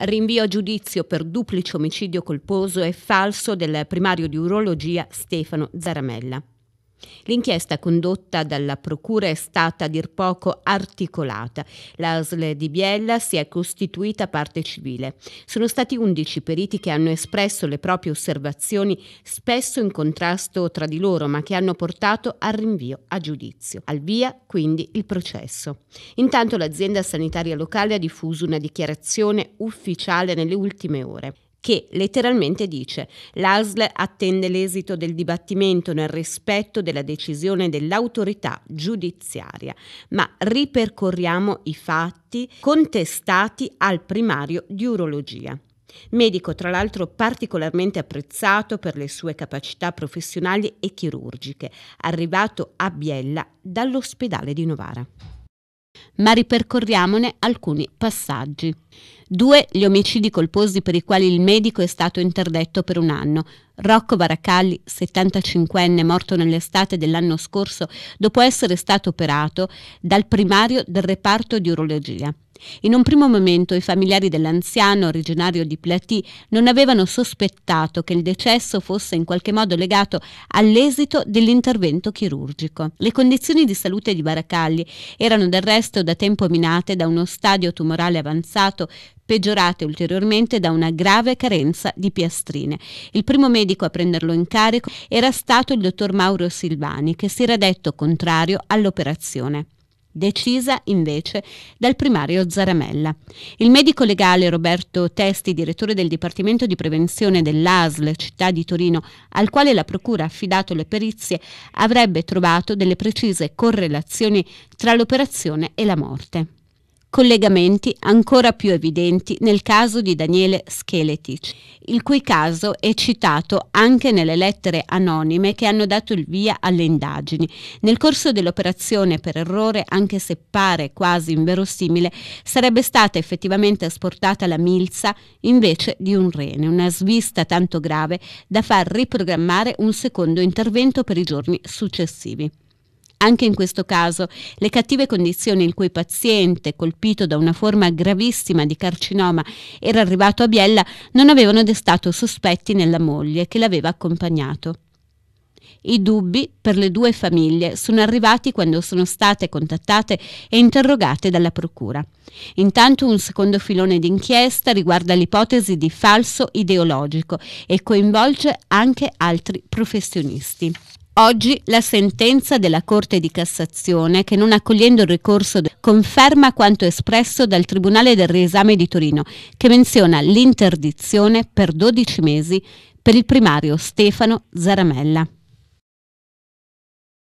rinvio a giudizio per duplice omicidio colposo e falso del primario di urologia Stefano Zaramella. L'inchiesta condotta dalla Procura è stata a dir poco articolata. L'ASL di Biella si è costituita parte civile. Sono stati 11 periti che hanno espresso le proprie osservazioni, spesso in contrasto tra di loro, ma che hanno portato al rinvio a giudizio. Al via, quindi, il processo. Intanto l'azienda sanitaria locale ha diffuso una dichiarazione ufficiale nelle ultime ore che letteralmente dice l'ASL attende l'esito del dibattimento nel rispetto della decisione dell'autorità giudiziaria, ma ripercorriamo i fatti contestati al primario di urologia. Medico tra l'altro particolarmente apprezzato per le sue capacità professionali e chirurgiche, arrivato a Biella dall'ospedale di Novara ma ripercorriamone alcuni passaggi. Due Gli omicidi colposi per i quali il medico è stato interdetto per un anno. Rocco Baracalli, 75enne, morto nell'estate dell'anno scorso dopo essere stato operato dal primario del reparto di urologia. In un primo momento i familiari dell'anziano originario di Platì non avevano sospettato che il decesso fosse in qualche modo legato all'esito dell'intervento chirurgico. Le condizioni di salute di Baracalli erano del resto da tempo minate da uno stadio tumorale avanzato peggiorate ulteriormente da una grave carenza di piastrine. Il primo medico a prenderlo in carico era stato il dottor Mauro Silvani, che si era detto contrario all'operazione decisa invece dal primario Zaramella. Il medico legale Roberto Testi, direttore del Dipartimento di Prevenzione dell'ASL Città di Torino, al quale la Procura ha affidato le perizie, avrebbe trovato delle precise correlazioni tra l'operazione e la morte collegamenti ancora più evidenti nel caso di Daniele Scheletic, il cui caso è citato anche nelle lettere anonime che hanno dato il via alle indagini. Nel corso dell'operazione per errore, anche se pare quasi inverosimile, sarebbe stata effettivamente asportata la milza invece di un rene, una svista tanto grave da far riprogrammare un secondo intervento per i giorni successivi. Anche in questo caso le cattive condizioni in cui il paziente, colpito da una forma gravissima di carcinoma, era arrivato a Biella non avevano destato sospetti nella moglie che l'aveva accompagnato. I dubbi per le due famiglie sono arrivati quando sono state contattate e interrogate dalla Procura. Intanto un secondo filone d'inchiesta riguarda l'ipotesi di falso ideologico e coinvolge anche altri professionisti. Oggi la sentenza della Corte di Cassazione, che non accogliendo il ricorso, conferma quanto espresso dal Tribunale del Riesame di Torino, che menziona l'interdizione per 12 mesi per il primario Stefano Zaramella.